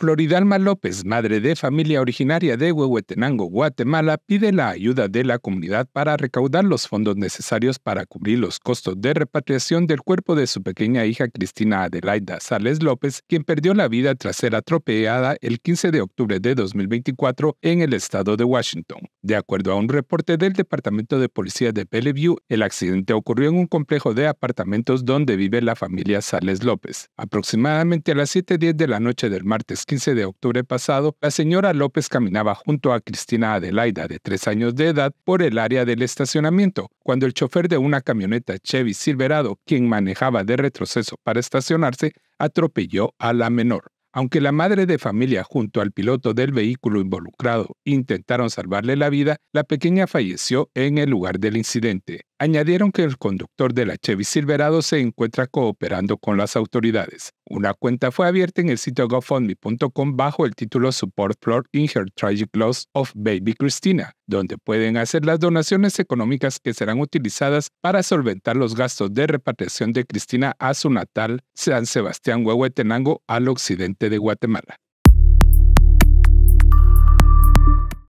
Floridalma López, madre de familia originaria de Huehuetenango, Guatemala, pide la ayuda de la comunidad para recaudar los fondos necesarios para cubrir los costos de repatriación del cuerpo de su pequeña hija Cristina Adelaida Sales López, quien perdió la vida tras ser atropellada el 15 de octubre de 2024 en el estado de Washington. De acuerdo a un reporte del Departamento de Policía de Bellevue, el accidente ocurrió en un complejo de apartamentos donde vive la familia Sales López. Aproximadamente a las 7.10 de la noche del martes 15 de octubre pasado, la señora López caminaba junto a Cristina Adelaida, de tres años de edad, por el área del estacionamiento, cuando el chofer de una camioneta Chevy Silverado, quien manejaba de retroceso para estacionarse, atropelló a la menor. Aunque la madre de familia junto al piloto del vehículo involucrado intentaron salvarle la vida, la pequeña falleció en el lugar del incidente. Añadieron que el conductor de la Chevy Silverado se encuentra cooperando con las autoridades. Una cuenta fue abierta en el sitio gofundme.com bajo el título Support Floor in Her Tragic Loss of Baby Cristina, donde pueden hacer las donaciones económicas que serán utilizadas para solventar los gastos de repatriación de Cristina a su natal San Sebastián Huehuetenango al occidente de Guatemala.